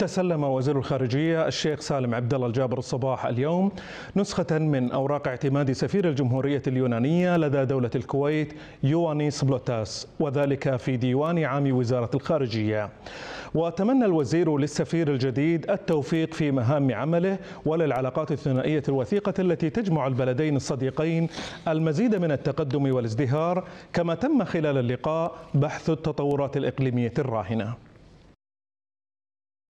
تسلم وزير الخارجية الشيخ سالم عبد الله الجابر الصباح اليوم نسخة من أوراق اعتماد سفير الجمهورية اليونانية لدى دولة الكويت يوانيس بلوتاس وذلك في ديوان عام وزارة الخارجية وتمنى الوزير للسفير الجديد التوفيق في مهام عمله وللعلاقات الثنائية الوثيقة التي تجمع البلدين الصديقين المزيد من التقدم والازدهار كما تم خلال اللقاء بحث التطورات الإقليمية الراهنة